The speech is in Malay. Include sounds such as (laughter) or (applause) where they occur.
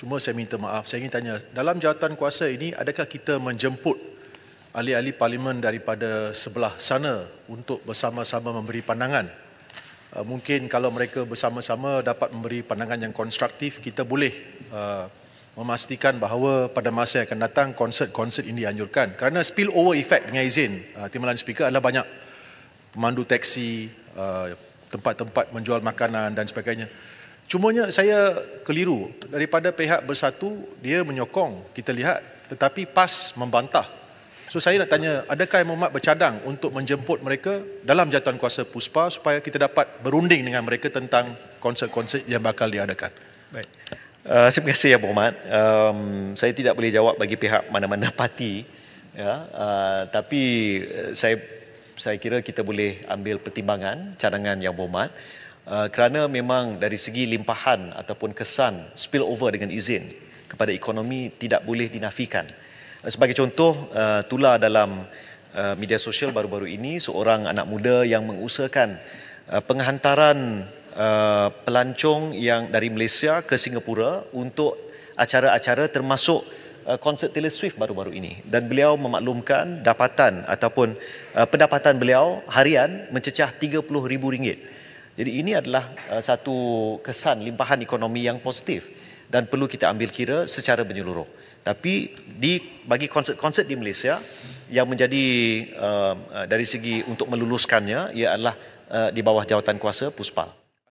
Cuma saya minta maaf, saya ingin tanya, dalam jawatan kuasa ini adakah kita menjemput ahli-ahli parlimen daripada sebelah sana untuk bersama-sama memberi pandangan? Uh, mungkin kalau mereka bersama-sama dapat memberi pandangan yang konstruktif, kita boleh uh, memastikan bahawa pada masa yang akan datang konsert-konsert ini dianjurkan. Kerana over effect dengan izin uh, Timbalan Speaker adalah banyak pemandu teksi, tempat-tempat menjual makanan dan sebagainya. Cumanya saya keliru daripada pihak bersatu dia menyokong kita lihat tetapi PAS membantah. So saya nak tanya adakah Muhammad bercadang untuk menjemput mereka dalam jawatan kuasa PUSPA supaya kita dapat berunding dengan mereka tentang konsep-konsep yang bakal diadakan. Baik. Uh, terima kasih ya Muhammad. Um, saya tidak boleh jawab bagi pihak mana-mana (laughs) parti ya uh, tapi uh, saya saya kira kita boleh ambil pertimbangan cadangan yang Muhammad Uh, kerana memang dari segi limpahan ataupun kesan spill over dengan izin kepada ekonomi tidak boleh dinafikan. Uh, sebagai contoh, uh, tular dalam media sosial baru-baru ini seorang anak muda yang mengusahakan penghantaran pelancong yang dari Malaysia ke Singapura untuk acara-acara termasuk konsert Taylor Swift baru-baru ini dan beliau memaklumkan dapatan ataupun pendapatan beliau harian mencecah RM30,000 jadi ini adalah uh, satu kesan limpahan ekonomi yang positif dan perlu kita ambil kira secara menyeluruh. Tapi di bagi konsert-konsert di Malaysia yang menjadi uh, uh dari segi untuk meluluskannya ia adalah uh, di bawah jawatan kuasa Puspal.